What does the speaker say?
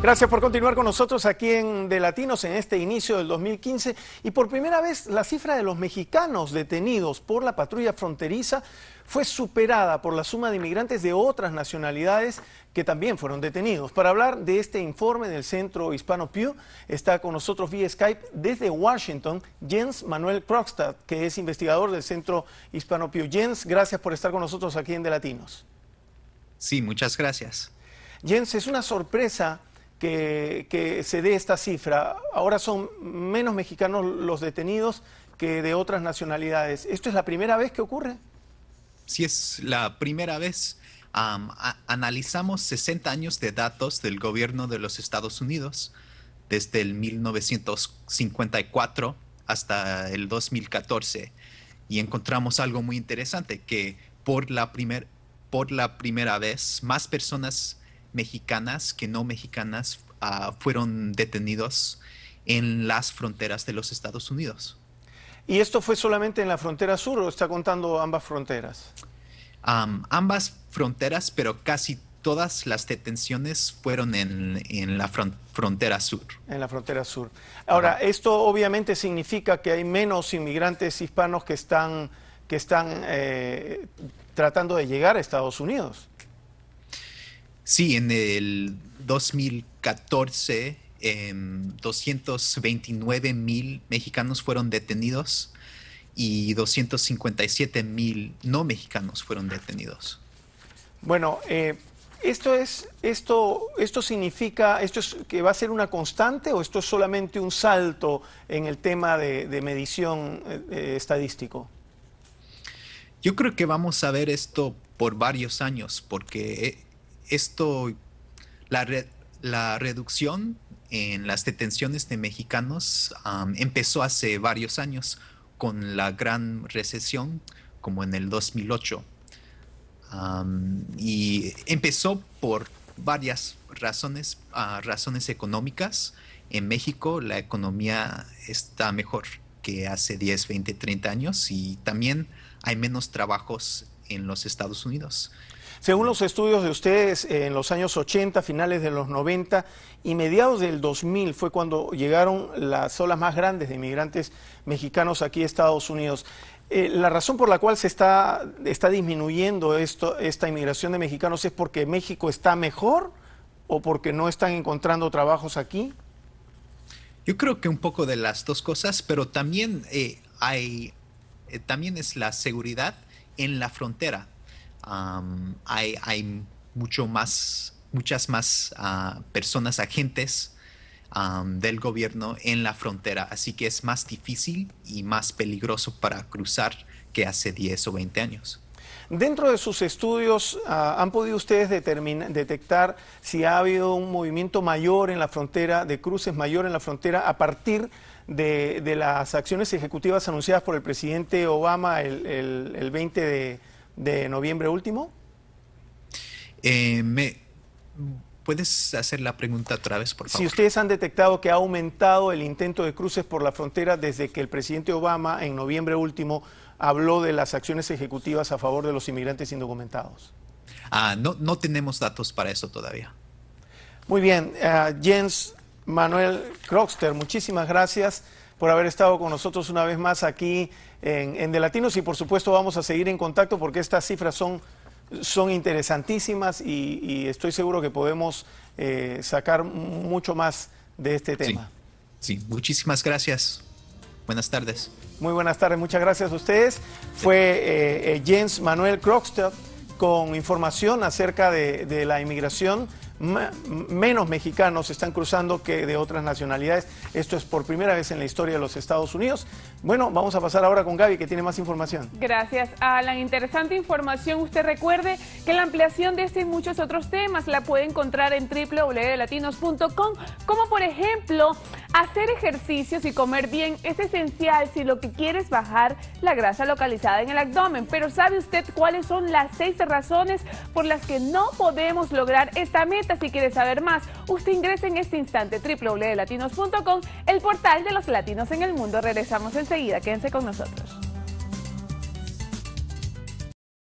Gracias por continuar con nosotros aquí en De Latinos en este inicio del 2015 y por primera vez la cifra de los mexicanos detenidos por la patrulla fronteriza fue superada por la suma de inmigrantes de otras nacionalidades que también fueron detenidos. Para hablar de este informe del Centro Hispano Pew está con nosotros vía Skype desde Washington Jens Manuel Krogstad, que es investigador del Centro Hispano Pew. Jens, gracias por estar con nosotros aquí en De Latinos. Sí, muchas gracias. Jens, es una sorpresa que, se dé esta cifra. Ahora son menos mexicanos los detenidos que de otras nacionalidades. ¿Esto es la primera vez que ocurre? Si es la primera vez. analizamos 60 años de datos del gobierno de los Estados Unidos desde el 1954 hasta el 2014 y encontramos algo muy interesante que por la, primer, por la primera vez más personas mexicanas que no mexicanas ah, fueron detenidos en las fronteras de los Estados Unidos. ¿Y esto fue solamente en la frontera sur o está contando ambas fronteras? ambas fronteras, pero casi todas las detenciones fueron en, la frontera sur. En la frontera sur. Ahora, esto obviamente significa que hay menos inmigrantes hispanos que están, que están eh, tratando de llegar a Estados Unidos. Sí, en el 2014, 229 em, mil mexicanos fueron detenidos y 257 mil no mexicanos fueron detenidos. Bueno, eh, esto es, esto, esto significa, esto es que va a ser una constante o esto es solamente un salto en el tema de, medición eh, eh, estadístico. Yo creo que vamos a ver esto por varios años, porque esto, la, la reducción en las detenciones de mexicanos empezó hace varios años con la gran recesión, como en el 2008. y empezó por varias razones, ah, razones económicas. En México la economía está mejor que hace 10, 20, 30 años y también hay menos trabajos en los Estados Unidos. Según los estudios de ustedes, en los años 80, finales de los 90 y mediados del 2000 fue cuando llegaron las olas más grandes de inmigrantes mexicanos aquí a Estados Unidos. Eh, la razón por la cual se está, está disminuyendo esto, esta inmigración de mexicanos es porque México está mejor o porque no están encontrando trabajos aquí. Yo creo que un poco de las dos cosas, pero también eh, hay, eh, también es la seguridad en la frontera. hay, mucho más, muchas más ah, personas, agentes del gobierno en la frontera, así que es más difícil y más peligroso para cruzar que hace 10 o 20 años. Dentro de sus estudios, ah, ¿han podido ustedes detectar si ha habido un movimiento mayor en la frontera, de cruces mayor en la frontera, a partir de, las acciones ejecutivas anunciadas por el presidente Obama el, el, 20 de, noviembre último? Eh, me, ¿Puedes hacer la pregunta otra vez, por favor? Si ustedes han detectado que ha aumentado el intento de cruces por la frontera desde que el presidente Obama en noviembre último habló de las acciones ejecutivas a favor de los inmigrantes indocumentados. Ah, no, no tenemos datos para eso todavía. Muy bien, ah, Jens, Manuel Croxter, muchísimas gracias por haber estado con nosotros una vez más aquí en, en De Latinos y por supuesto vamos a seguir en contacto porque estas cifras son, son interesantísimas y, estoy seguro que podemos eh, sacar mucho más de este tema. Sí. muchísimas gracias. Buenas tardes. Muy buenas tardes, muchas gracias a ustedes. Fue eh, eh, Jens Manuel Croxter con información acerca de, de la inmigración menos mexicanos están cruzando que de otras nacionalidades. Esto es por primera vez en la historia de los Estados Unidos. Bueno, vamos a pasar ahora con Gaby, que tiene más información. Gracias, Alan. Interesante información. Usted recuerde que la ampliación de este y muchos otros temas la puede encontrar en www.latinos.com, como por ejemplo, hacer ejercicios y comer bien es esencial si lo que quiere es bajar la grasa localizada en el abdomen. Pero ¿sabe usted cuáles son las seis razones por las que no podemos lograr esta meta? si quiere saber más, usted ingrese en este instante www.latinos.com, el portal de los latinos en el mundo. Regresamos enseguida, quédense con nosotros.